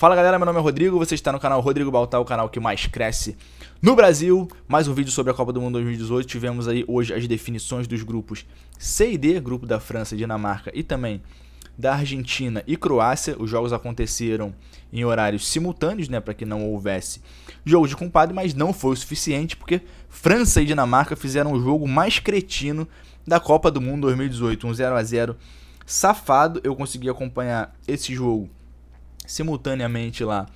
Fala galera, meu nome é Rodrigo, você está no canal Rodrigo Baltar, o canal que mais cresce no Brasil. Mais um vídeo sobre a Copa do Mundo 2018. Tivemos aí hoje as definições dos grupos C e D, grupo da França, Dinamarca e também da Argentina e Croácia. Os jogos aconteceram em horários simultâneos, né, para que não houvesse jogo de compadre, mas não foi o suficiente porque França e Dinamarca fizeram o jogo mais cretino da Copa do Mundo 2018, um 0 a 0 safado. Eu consegui acompanhar esse jogo simultaneamente lá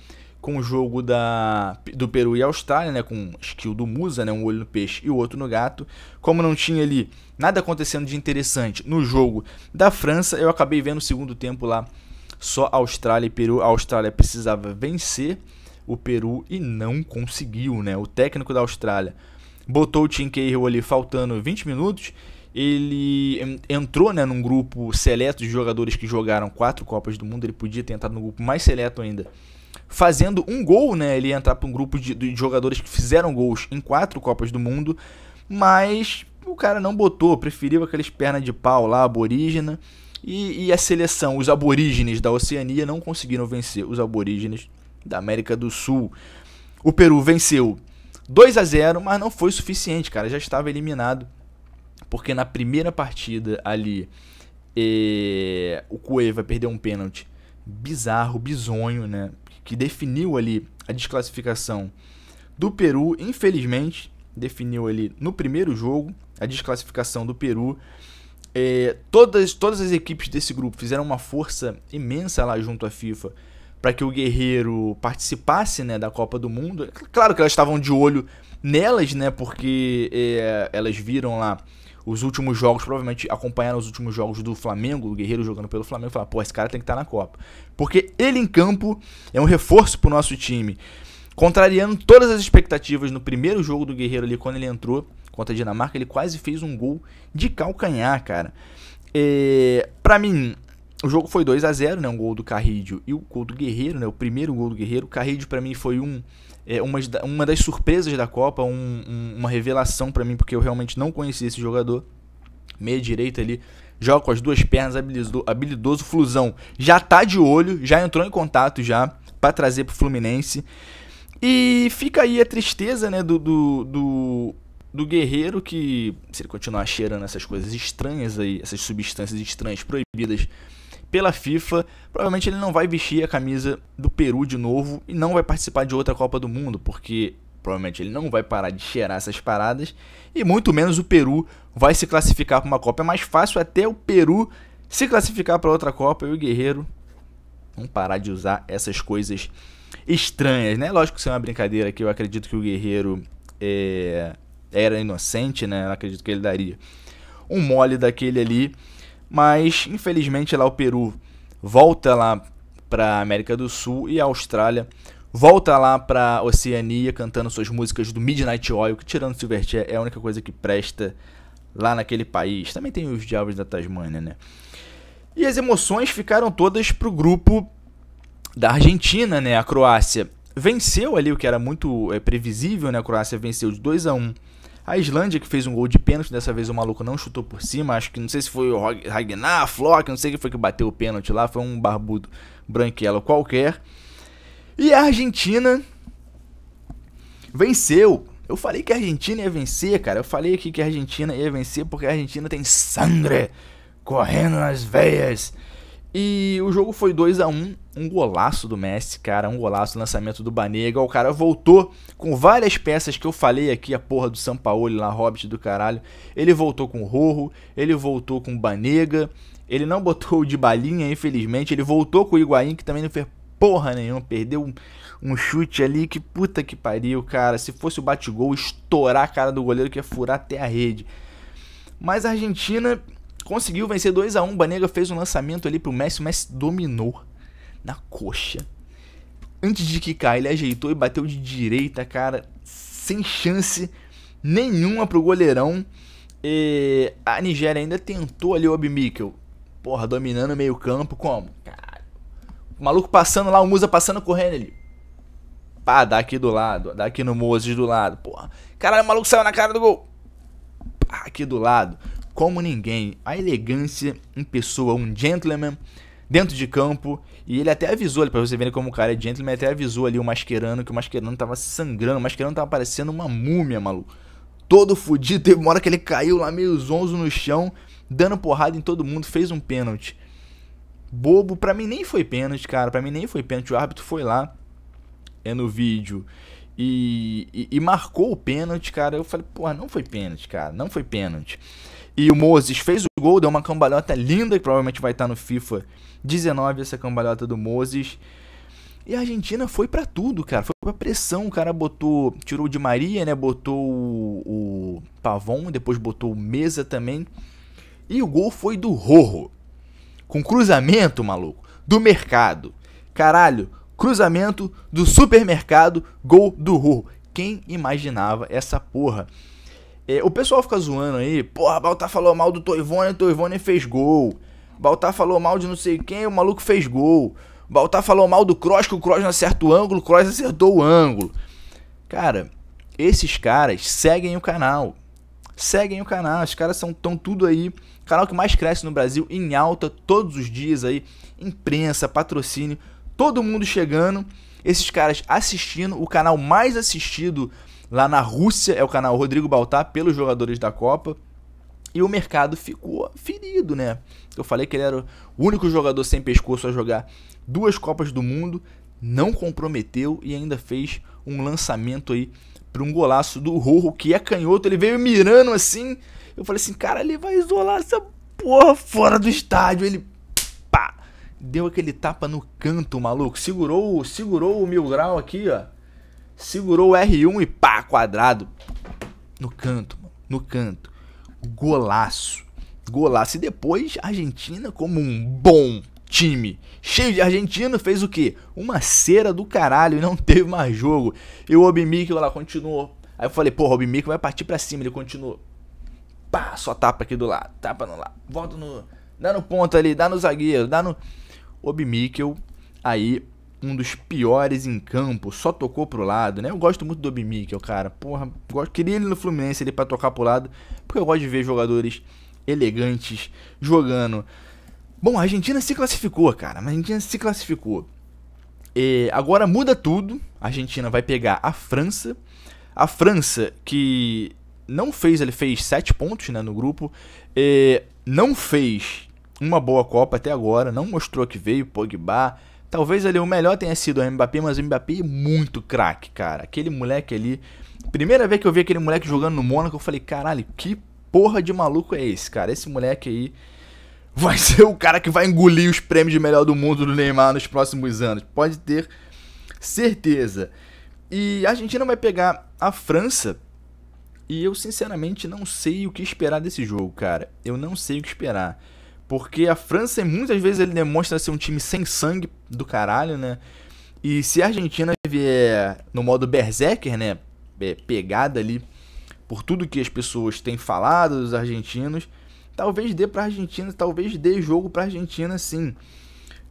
com o jogo da, do Peru e Austrália, né, com skill do Musa, né, um olho no peixe e o outro no gato. Como não tinha ali nada acontecendo de interessante no jogo da França, eu acabei vendo o segundo tempo lá só Austrália e Peru. A Austrália precisava vencer o Peru e não conseguiu, né? O técnico da Austrália botou o Tim Cahill ali faltando 20 minutos ele entrou né, num grupo seleto de jogadores que jogaram quatro Copas do Mundo, ele podia ter entrado num grupo mais seleto ainda. Fazendo um gol, né, ele ia entrar para um grupo de, de, jogadores que fizeram gols em quatro Copas do Mundo, mas o cara não botou, preferiu aqueles pernas de pau lá, aborígena, e, e a seleção, os aborígenes da Oceania, não conseguiram vencer os aborígenes da América do Sul. O Peru venceu 2 a 0 mas não foi suficiente, cara, já estava eliminado porque na primeira partida ali, é, o Cueva perdeu um pênalti bizarro, bizonho, né? Que definiu ali a desclassificação do Peru, infelizmente, definiu ali no primeiro jogo a desclassificação do Peru. É, todas, todas as equipes desse grupo fizeram uma força imensa lá junto à FIFA para que o Guerreiro participasse né, da Copa do Mundo. Claro que elas estavam de olho nelas, né? Porque é, elas viram lá os últimos jogos, provavelmente acompanharam os últimos jogos do Flamengo, o Guerreiro jogando pelo Flamengo, falaram, pô, esse cara tem que estar na Copa. Porque ele em campo é um reforço pro nosso time. Contrariando todas as expectativas no primeiro jogo do Guerreiro ali, quando ele entrou contra a Dinamarca, ele quase fez um gol de calcanhar, cara. É, para mim, o jogo foi 2 a 0 né? Um gol do Carrídio e o gol do Guerreiro, né? O primeiro gol do Guerreiro. O Carrídio, para mim, foi um, é, uma, uma das surpresas da Copa, um, um, uma revelação para mim, porque eu realmente não conhecia esse jogador. Meia direita ali, joga com as duas pernas, habilidoso, habilidoso Flusão. Já tá de olho, já entrou em contato já para trazer pro Fluminense. E fica aí a tristeza, né, do, do, do, do guerreiro que, se ele continuar cheirando essas coisas estranhas aí, essas substâncias estranhas proibidas pela FIFA, provavelmente ele não vai vestir a camisa do Peru de novo e não vai participar de outra Copa do Mundo, porque provavelmente ele não vai parar de cheirar essas paradas e muito menos o Peru vai se classificar para uma Copa. É mais fácil até o Peru se classificar para outra Copa e o Guerreiro não parar de usar essas coisas estranhas, né? Lógico que isso é uma brincadeira que eu acredito que o Guerreiro é, era inocente, né? Eu acredito que ele daria um mole daquele ali. Mas infelizmente lá o Peru volta lá para América do Sul e a Austrália volta lá para Oceania cantando suas músicas do Midnight Oil, que tirando Silverchair é a única coisa que presta lá naquele país. Também tem os Diabos da Tasmânia, né? E as emoções ficaram todas pro grupo da Argentina, né? A Croácia venceu ali o que era muito é, previsível, né? A Croácia venceu de 2 a 1 a Islândia que fez um gol de pênalti, dessa vez o maluco não chutou por cima, acho que não sei se foi o Ragnar, Flock, não sei quem foi que bateu o pênalti lá, foi um barbudo branquelo qualquer. E a Argentina venceu. Eu falei que a Argentina ia vencer, cara. Eu falei aqui que a Argentina ia vencer porque a Argentina tem sangue correndo nas veias. E o jogo foi 2 a 1 um, um golaço do Messi, cara, um golaço, lançamento do Banega, o cara voltou com várias peças que eu falei aqui, a porra do Sampaoli lá, Hobbit do caralho, ele voltou com o Rorro, ele voltou com o Banega, ele não botou de balinha, infelizmente, ele voltou com o Higuaín, que também não fez porra nenhuma, perdeu um, um chute ali, que puta que pariu, cara, se fosse o bate-gol, estourar a cara do goleiro, que ia furar até a rede. Mas a Argentina Conseguiu vencer 2 a 1 um. Banega fez um lançamento ali pro Messi. O Messi dominou na coxa. Antes de quicar, ele ajeitou e bateu de direita, cara. Sem chance nenhuma pro goleirão. E a Nigéria ainda tentou ali o Abmikel. Porra, dominando o meio-campo. Como? Cara, o maluco passando lá, o Musa passando correndo ali. Pá, dá aqui do lado, dá aqui no Moses do lado. Porra, caralho, o maluco saiu na cara do gol. Pá, aqui do lado como ninguém, a elegância em pessoa, um gentleman dentro de campo. E ele até avisou ali, pra você ver como o cara é gentleman, até avisou ali o Mascherano, que o Mascherano tava sangrando, o Mascherano tava parecendo uma múmia, maluco. Todo fudido, teve uma hora que ele caiu lá meio zonzo no chão, dando porrada em todo mundo, fez um pênalti. Bobo, pra mim nem foi pênalti, cara, pra mim nem foi pênalti, o árbitro foi lá, é no vídeo, e, e, e marcou o pênalti, cara. Eu falei, porra, não foi pênalti, cara, não foi pênalti. E o Moses fez o gol, deu uma cambalhota linda que provavelmente vai estar no FIFA 19 essa cambalhota do Moses. E a Argentina foi para tudo, cara. Foi pra pressão. O cara botou. Tirou de Maria, né? Botou o, o Pavon, depois botou o Mesa também. E o gol foi do Rorro. Com cruzamento, maluco. Do mercado. Caralho, cruzamento do supermercado, gol do Rorro. Quem imaginava essa porra? É, o pessoal fica zoando aí, porra, Baltar falou mal do Toivone, Toivone fez gol. Baltar falou mal de não sei quem, o maluco fez gol. Baltar falou mal do Cross, que o Cross não acerta o ângulo, o Cross acertou o ângulo. Cara, esses caras seguem o canal. Seguem o canal, os caras são tão tudo aí. Canal que mais cresce no Brasil, em alta, todos os dias aí. Imprensa, patrocínio, todo mundo chegando esses caras assistindo, o canal mais assistido Lá na Rússia é o canal Rodrigo Baltar pelos jogadores da Copa. E o mercado ficou ferido, né? Eu falei que ele era o único jogador sem pescoço a jogar duas Copas do Mundo, não comprometeu e ainda fez um lançamento aí para um golaço do Rorro, que é canhoto. Ele veio mirando assim. Eu falei assim, cara, ele vai isolar essa porra fora do estádio. Ele pá, deu aquele tapa no canto, maluco. Segurou, segurou o mil grau aqui, ó segurou o R1 e pá, quadrado. No canto, no canto. Golaço. Golaço. E depois, a Argentina, como um bom time cheio de argentino, fez o quê? Uma cera do caralho e não teve mais jogo. E o Obmikl lá continuou. Aí eu falei, porra, o Obmikl vai partir pra cima. Ele continuou. Pá, só tapa aqui do lado, tapa no lado. Volta no. Dá no ponto ali, dá no zagueiro, dá no. Obmikl. Aí um dos piores em campo, só tocou pro lado, né? Eu gosto muito do Obimikel, cara. Porra, gosto, queria ele no Fluminense ele para tocar pro lado, porque eu gosto de ver jogadores elegantes jogando. Bom, a Argentina se classificou, cara. A Argentina se classificou. E agora muda tudo. A Argentina vai pegar a França. A França que não fez, ele fez sete pontos, né, no grupo. E não fez uma boa Copa até agora, não mostrou que veio Pogba Talvez ali o melhor tenha sido o Mbappé, mas o Mbappé é muito craque, cara. Aquele moleque ali. Primeira vez que eu vi aquele moleque jogando no Mônaco, eu falei, caralho, que porra de maluco é esse, cara? Esse moleque aí vai ser o cara que vai engolir os prêmios de melhor do mundo do Neymar nos próximos anos. Pode ter certeza. E a Argentina vai pegar a França. E eu sinceramente não sei o que esperar desse jogo, cara. Eu não sei o que esperar. Porque a França muitas vezes ele demonstra ser um time sem sangue do caralho, né? E se a Argentina vier no modo berserker, né? É, pegada ali por tudo que as pessoas têm falado dos argentinos, talvez dê para Argentina, talvez dê jogo para Argentina, sim.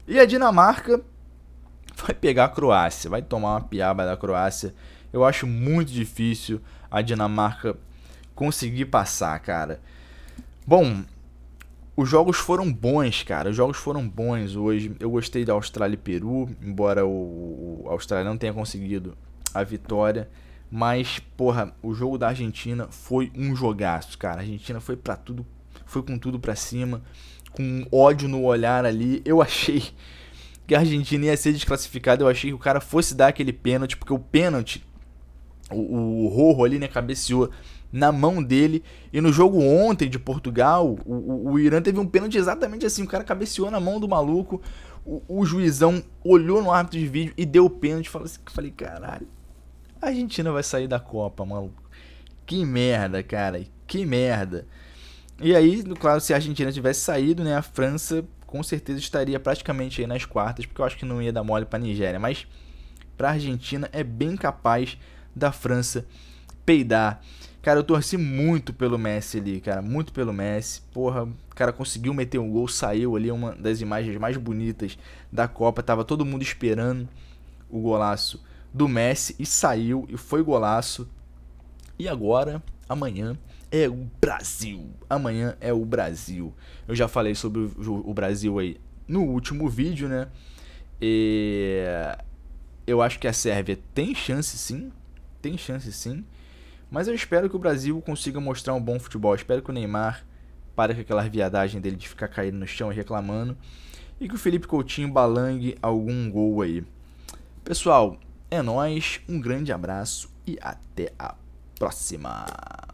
E a Dinamarca vai pegar a Croácia, vai tomar uma piaba da Croácia. Eu acho muito difícil a Dinamarca conseguir passar, cara. Bom, os jogos foram bons, cara. Os jogos foram bons hoje. Eu gostei da Austrália e Peru, embora o, o Austrália não tenha conseguido a vitória. Mas, porra, o jogo da Argentina foi um jogaço, cara. A Argentina foi para tudo, foi com tudo para cima, com ódio no olhar ali. Eu achei que a Argentina ia ser desclassificada, eu achei que o cara fosse dar aquele pênalti, porque o pênalti o, o Rojo ali, né, cabeceou na mão dele. E no jogo ontem de Portugal, o, o, o, Irã teve um pênalti exatamente assim. O cara cabeceou na mão do maluco. O, o juizão olhou no árbitro de vídeo e deu o pênalti. falou assim, falei, caralho, a Argentina vai sair da Copa, maluco. Que merda, cara. Que merda. E aí, claro, se a Argentina tivesse saído, né, a França com certeza estaria praticamente aí nas quartas, porque eu acho que não ia dar mole para Nigéria, mas para Argentina é bem capaz da França peidar. Cara, eu torci muito pelo Messi ali, cara, muito pelo Messi. Porra, o cara conseguiu meter um gol, saiu ali uma das imagens mais bonitas da Copa, tava todo mundo esperando o golaço do Messi e saiu e foi golaço. E agora, amanhã é o Brasil. Amanhã é o Brasil. Eu já falei sobre o Brasil aí no último vídeo, né? E eu acho que a Sérvia tem chance sim tem chance sim. Mas eu espero que o Brasil consiga mostrar um bom futebol. Eu espero que o Neymar pare com aquela viadagem dele de ficar caindo no chão e reclamando. E que o Felipe Coutinho balangue algum gol aí. Pessoal, é nós, um grande abraço e até a próxima.